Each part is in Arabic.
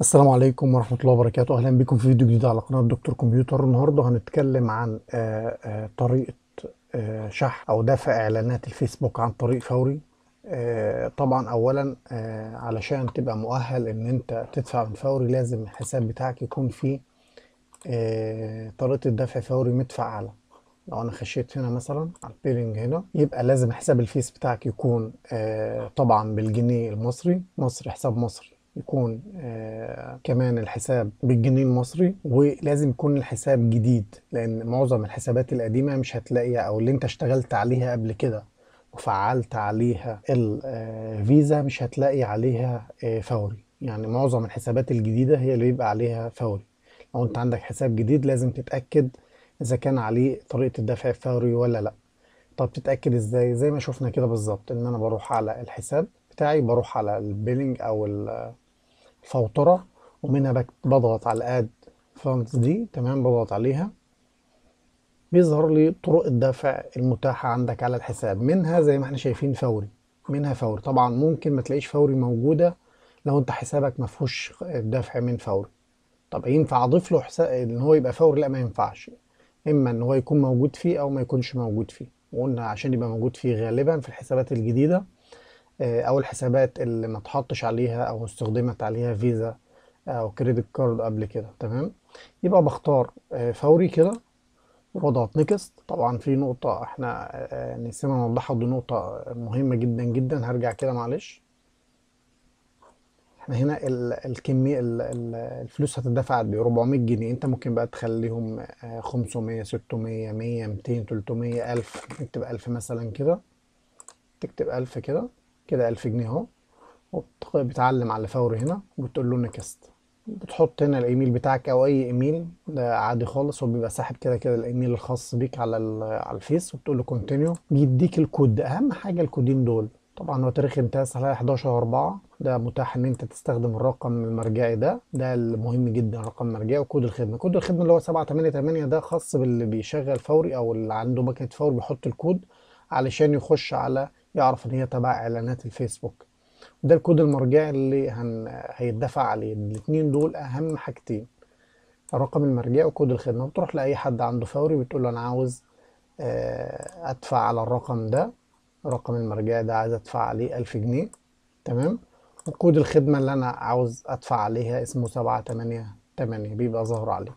السلام عليكم ورحمة الله وبركاته أهلا بكم في فيديو جديد على قناة دكتور كمبيوتر النهاردة هنتكلم عن آه، آه، طريقة آه، شحن أو دفع إعلانات الفيسبوك عن طريق فوري طبعا أولا علشان تبقى مؤهل إن أنت تدفع من فوري لازم الحساب بتاعك يكون فيه طريقة الدفع فوري مدفع أعلى لو انا خشيت هنا مثلا على البيرنج هنا يبقى لازم حساب الفيس بتاعك يكون طبعا بالجنيه المصري مصر حساب مصري يكون آه، كمان الحساب بالجنيه المصري ولازم يكون الحساب جديد لان معظم الحسابات القديمه مش هتلاقيها او اللي انت اشتغلت عليها قبل كده وفعلت عليها الفيزا آه، مش هتلاقي عليها آه، فوري يعني معظم الحسابات الجديده هي اللي بيبقى عليها فوري لو انت عندك حساب جديد لازم تتاكد اذا كان عليه طريقه الدفع فوري ولا لا طب تتاكد ازاي زي ما شفنا كده بالظبط ان انا بروح على الحساب بتاعي بروح على البيلنج او فوتره ومنها بضغط على الاد فانتس دي تمام بضغط عليها بيظهر لي طرق الدفع المتاحة عندك على الحساب منها زي ما احنا شايفين فوري منها فوري طبعا ممكن ما تلاقيش فوري موجودة لو انت حسابك ما فيهوش دفع من فوري طب ينفع اضيف له حساب ان هو يبقى فوري لا ما ينفعش اما ان هو يكون موجود فيه او ما يكونش موجود فيه وقلنا عشان يبقى موجود فيه غالبا في الحسابات الجديدة آه، او الحسابات اللي ما تحطش عليها او استخدمت عليها فيزا او كريدت كارد قبل كده تمام يبقى بختار آه، فوري كده واضغط نكست طبعا في نقطة احنا آه، نسينا نوضحها دي نقطة مهمة جدا جدا هرجع كده معلش احنا هنا الكمية الفلوس هتدفع قد ايه 400 جنيه انت ممكن بقى تخليهم 500 600 100 200 300 1000 تكتب 1000 مثلا كده تكتب 1000 كده كده 1000 جنيه اهو وبتعلم على فوري هنا وبتقول له نكست بتحط هنا الايميل بتاعك او اي ايميل ده عادي خالص هو بيبقى ساحب كده كده الايميل الخاص بيك على على الفيس وبتقول له كونتينيو بيديك الكود اهم حاجه الكودين دول طبعا هو تاريخ انتهى على 11 4 ده متاح ان انت تستخدم الرقم المرجعي ده ده المهم جدا رقم مرجعي وكود الخدمه كود الخدمه اللي هو 788 ده خاص باللي بيشغل فوري او اللي عنده باكيت فوري بيحط الكود علشان يخش على يعرف ان هي تبع اعلانات الفيسبوك وده الكود المرجعي اللي هن... هيدفع عليه الاثنين دول اهم حاجتين الرقم المرجعي وكود الخدمه بتروح لاي حد عنده فوري بتقول له انا عاوز آه، ادفع على الرقم ده الرقم المرجعي ده عايز ادفع عليه 1000 جنيه تمام وكود الخدمه اللي انا عاوز ادفع عليها اسمه 788 بيبقى ظاهر عليه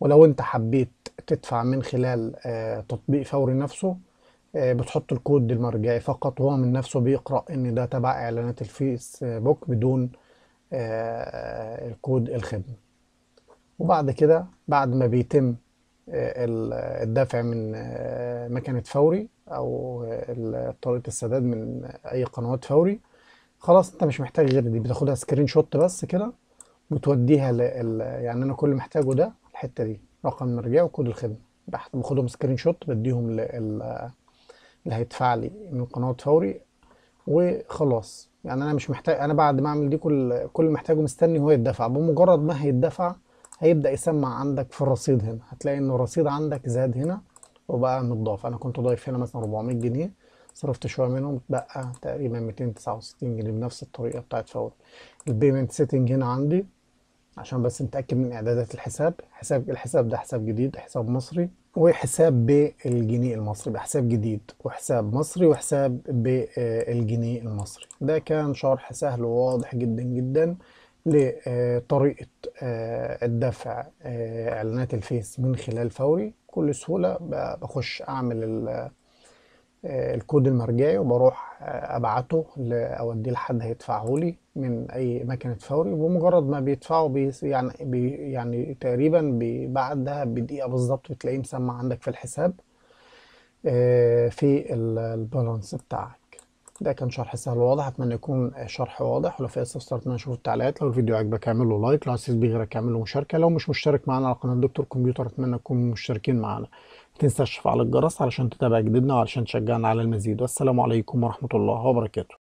ولو انت حبيت تدفع من خلال آه، تطبيق فوري نفسه آه، بتحط الكود المرجعي فقط وهو من نفسه بيقرأ ان ده تبع اعلانات الفيسبوك بدون آه، الكود الخدمة وبعد كده بعد ما بيتم آه، الدفع من مكنة فوري او طريقة السداد من اي قنوات فوري خلاص انت مش محتاج غير دي بتاخدها سكرين شوت بس كده وتوديها لل... يعني انا كل اللي محتاجه ده الحتة دي رقم المرجع وكود الخدمة باخدهم سكرين شوت بديهم لل... اللي هيدفع لي من قناه فوري وخلاص يعني انا مش محتاج انا بعد ما اعمل دي كل كل محتاجه مستني هو يدفع بمجرد ما هيدفع هيبدا يسمع عندك في الرصيد هنا هتلاقي ان الرصيد عندك زاد هنا وبقى متضاف انا كنت ضايف هنا مثلا 400 جنيه صرفت شويه منهم بقى تقريبا 269 جنيه بنفس الطريقه بتاعت فوري البيمنت سيتنج هنا عندي عشان بس نتاكد من اعدادات الحساب حساب الحساب ده حساب جديد حساب مصري وحساب بالجنيه المصري بحساب جديد وحساب مصري وحساب بالجنيه المصري ده كان شرح سهل وواضح جدا جدا لطريقة آه، الدفع آه، إعلانات الفيس من خلال فوري بكل سهولة بخش أعمل آه، الكود المرجعي وبروح آه، ابعته لاوديه لحد هيدفعه لي من اي مكنه فوري وبمجرد ما بيدفعه بي يعني بي يعني تقريبا بعدها بدقيقه بالظبط بتلاقيه مسمع عندك في الحساب آه، في البالانس بتاعك ده كان شرح سهل وواضح اتمنى يكون شرح واضح ولو في اي استفسارات منها التعليقات لو الفيديو عجبك اعمل له لايك لو عايز بغيرك اعمل له مشاركه لو مش مشترك معانا على قناه دكتور كمبيوتر اتمنى تكونوا مشتركين معانا ما تنساش تفعل الجرس علشان تتابع جديدنا وعلشان تشجعنا على المزيد والسلام عليكم ورحمه الله وبركاته